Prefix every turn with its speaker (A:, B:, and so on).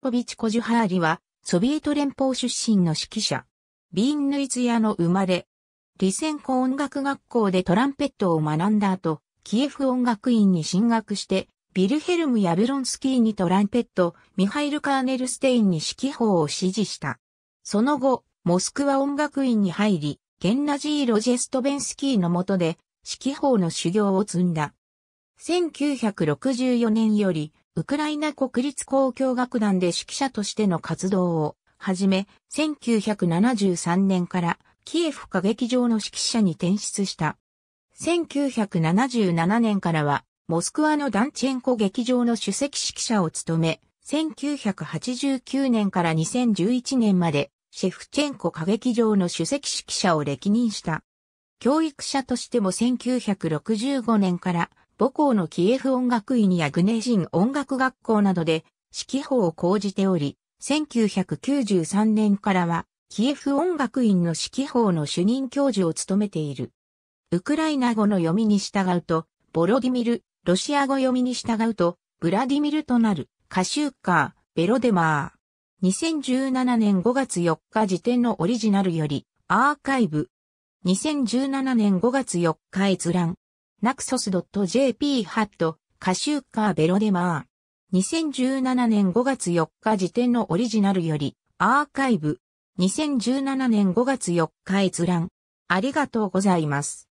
A: ポビチコ・ジュハーリは、ソビエト連邦出身の指揮者。ビーンヌイツヤの生まれ。リセンコ音楽学校でトランペットを学んだ後、キエフ音楽院に進学して、ビルヘルム・ヤブロンスキーにトランペット、ミハイル・カーネルステインに指揮法を指示した。その後、モスクワ音楽院に入り、ゲンナジー・ロジェストベンスキーの下で、指揮法の修行を積んだ。1964年より、ウクライナ国立交響楽団で指揮者としての活動をはじめ、1973年からキエフ歌劇場の指揮者に転出した。1977年からは、モスクワのダンチェンコ劇場の主席指揮者を務め、1989年から2011年まで、シェフチェンコ歌劇場の主席指揮者を歴任した。教育者としても1965年から母校のキエフ音楽院やグネジン音楽学校などで指揮法を講じており、1993年からはキエフ音楽院の指揮法の主任教授を務めている。ウクライナ語の読みに従うと、ボロディミル、ロシア語読みに従うと、ブラディミルとなる、カシューカー、ベロデマー。2017年5月4日時点のオリジナルより、アーカイブ。2017年5月4日閲覧。ナクソス j p ハット、カシューカーベロデマー。2017年5月4日時点のオリジナルより、アーカイブ。2017年5月4日閲覧。ありがとうございます。